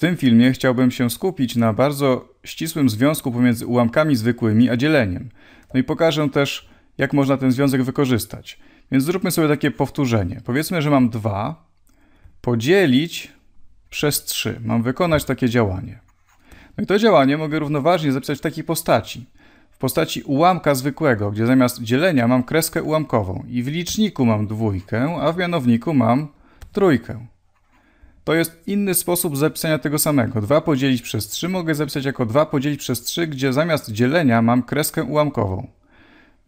W tym filmie chciałbym się skupić na bardzo ścisłym związku pomiędzy ułamkami zwykłymi a dzieleniem. No i pokażę też, jak można ten związek wykorzystać. Więc zróbmy sobie takie powtórzenie. Powiedzmy, że mam 2 podzielić przez 3. Mam wykonać takie działanie. No i to działanie mogę równoważnie zapisać w takiej postaci. W postaci ułamka zwykłego, gdzie zamiast dzielenia mam kreskę ułamkową i w liczniku mam dwójkę, a w mianowniku mam trójkę to jest inny sposób zapisania tego samego. 2 podzielić przez 3 mogę zapisać jako 2 podzielić przez 3, gdzie zamiast dzielenia mam kreskę ułamkową.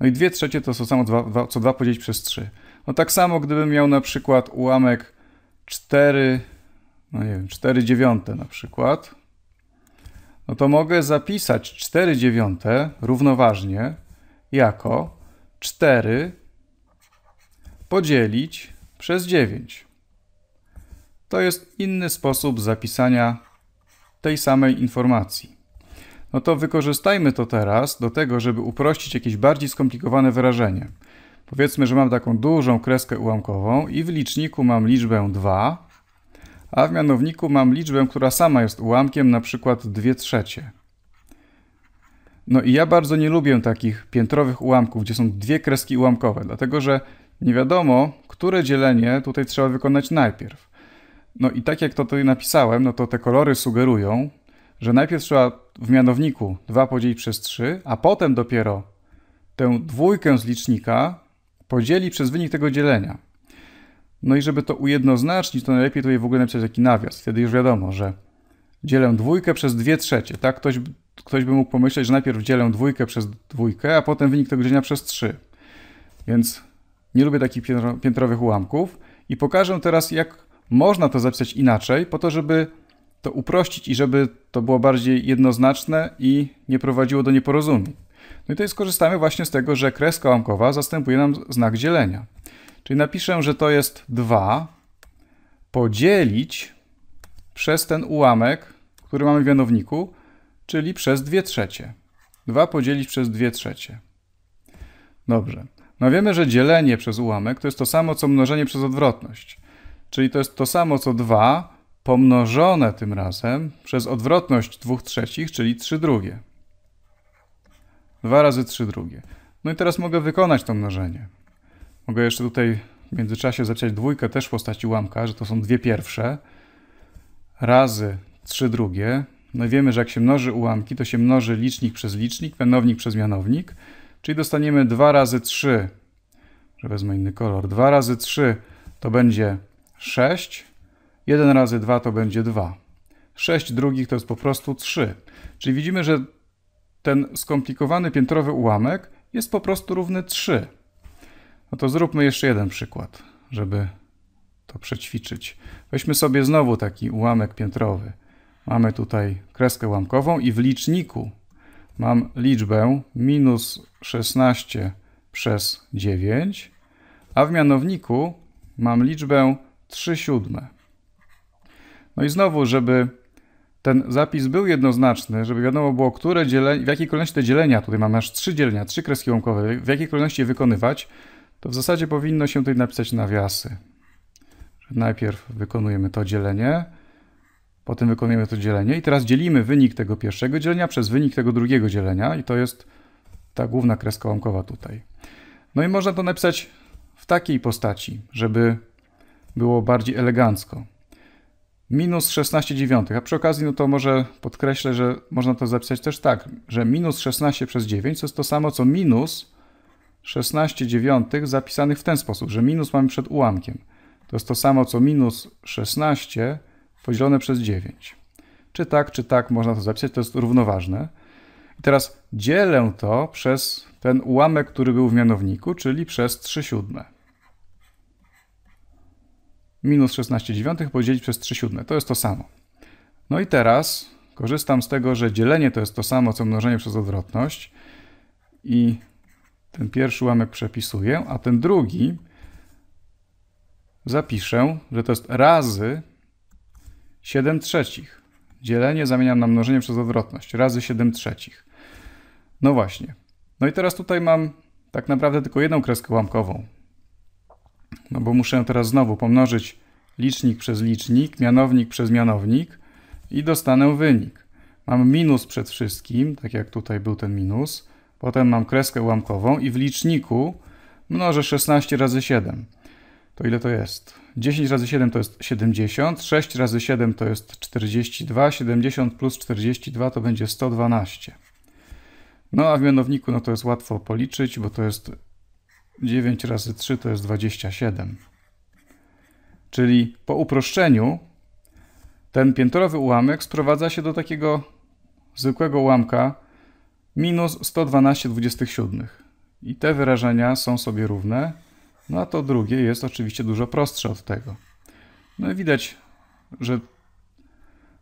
No i 2 trzecie to co samo 2, 2, co 2 podzielić przez 3. No tak samo gdybym miał na przykład ułamek 4, no nie wiem, 4 dziewiąte na przykład, no to mogę zapisać 4 dziewiąte równoważnie jako 4 podzielić przez 9. To jest inny sposób zapisania tej samej informacji. No to wykorzystajmy to teraz do tego, żeby uprościć jakieś bardziej skomplikowane wyrażenie. Powiedzmy, że mam taką dużą kreskę ułamkową i w liczniku mam liczbę 2, a w mianowniku mam liczbę, która sama jest ułamkiem, na przykład 2 trzecie. No i ja bardzo nie lubię takich piętrowych ułamków, gdzie są dwie kreski ułamkowe, dlatego że nie wiadomo, które dzielenie tutaj trzeba wykonać najpierw. No i tak jak to tutaj napisałem, no to te kolory sugerują, że najpierw trzeba w mianowniku 2 podzielić przez 3, a potem dopiero tę dwójkę z licznika podzieli przez wynik tego dzielenia. No i żeby to ujednoznacznić, to najlepiej tutaj w ogóle napisać taki nawias. Wtedy już wiadomo, że dzielę dwójkę przez 2 trzecie. Tak? Ktoś, ktoś by mógł pomyśleć, że najpierw dzielę dwójkę przez dwójkę, a potem wynik tego dzielenia przez 3. Więc nie lubię takich piętrowych ułamków. I pokażę teraz, jak można to zapisać inaczej, po to, żeby to uprościć i żeby to było bardziej jednoznaczne i nie prowadziło do nieporozumień. No i tutaj skorzystamy właśnie z tego, że kreska łamkowa zastępuje nam znak dzielenia. Czyli napiszę, że to jest 2 podzielić przez ten ułamek, który mamy w mianowniku, czyli przez 2 trzecie. 2 podzielić przez 2 trzecie. Dobrze. No wiemy, że dzielenie przez ułamek to jest to samo, co mnożenie przez odwrotność. Czyli to jest to samo co 2 pomnożone tym razem przez odwrotność 2 trzecich, czyli 3 drugie. 2 razy 3 drugie. No i teraz mogę wykonać to mnożenie. Mogę jeszcze tutaj w międzyczasie zapisać dwójkę też w postaci ułamka, że to są dwie pierwsze razy 3 drugie. No i wiemy, że jak się mnoży ułamki, to się mnoży licznik przez licznik, mianownik przez mianownik, czyli dostaniemy 2 razy 3, że wezmę inny kolor, 2 razy 3 to będzie 6. 1 razy 2 to będzie 2. 6 drugich to jest po prostu 3. Czyli widzimy, że ten skomplikowany piętrowy ułamek jest po prostu równy 3. No to zróbmy jeszcze jeden przykład, żeby to przećwiczyć. Weźmy sobie znowu taki ułamek piętrowy. Mamy tutaj kreskę ułamkową i w liczniku mam liczbę minus 16 przez 9, a w mianowniku mam liczbę 3 siódme. No i znowu, żeby ten zapis był jednoznaczny, żeby wiadomo było, które dzielenie, w jakiej kolejności te dzielenia, tutaj mamy aż trzy dzielenia, trzy kreski łąkowe, w jakiej kolejności je wykonywać, to w zasadzie powinno się tutaj napisać nawiasy. Najpierw wykonujemy to dzielenie, potem wykonujemy to dzielenie i teraz dzielimy wynik tego pierwszego dzielenia przez wynik tego drugiego dzielenia i to jest ta główna kreska łamkowa tutaj. No i można to napisać w takiej postaci, żeby było bardziej elegancko. Minus 16 dziewiątych, a przy okazji no to może podkreślę, że można to zapisać też tak, że minus 16 przez 9 to jest to samo co minus 16 dziewiątych zapisanych w ten sposób, że minus mamy przed ułamkiem. To jest to samo co minus 16 podzielone przez 9. Czy tak, czy tak można to zapisać, to jest równoważne. I teraz dzielę to przez ten ułamek, który był w mianowniku, czyli przez 3 siódme minus 16 dziewiątych podzielić przez 3 siódme. To jest to samo. No i teraz korzystam z tego, że dzielenie to jest to samo, co mnożenie przez odwrotność i ten pierwszy ułamek przepisuję, a ten drugi zapiszę, że to jest razy 7 trzecich. Dzielenie zamieniam na mnożenie przez odwrotność, razy 7 trzecich. No właśnie. No i teraz tutaj mam tak naprawdę tylko jedną kreskę łamkową, no bo muszę teraz znowu pomnożyć licznik przez licznik, mianownik przez mianownik i dostanę wynik. Mam minus przed wszystkim, tak jak tutaj był ten minus, potem mam kreskę ułamkową i w liczniku mnożę 16 razy 7. To ile to jest? 10 razy 7 to jest 70, 6 razy 7 to jest 42, 70 plus 42 to będzie 112. No a w mianowniku no to jest łatwo policzyć, bo to jest 9 razy 3 to jest 27. Czyli po uproszczeniu ten piętrowy ułamek sprowadza się do takiego zwykłego ułamka minus 112,27. I te wyrażenia są sobie równe, no a to drugie jest oczywiście dużo prostsze od tego. No i widać, że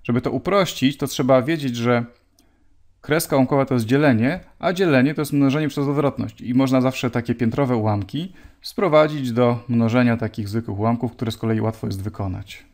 żeby to uprościć, to trzeba wiedzieć, że Kreska ułamkowa to jest dzielenie, a dzielenie to jest mnożenie przez odwrotność. I można zawsze takie piętrowe ułamki sprowadzić do mnożenia takich zwykłych ułamków, które z kolei łatwo jest wykonać.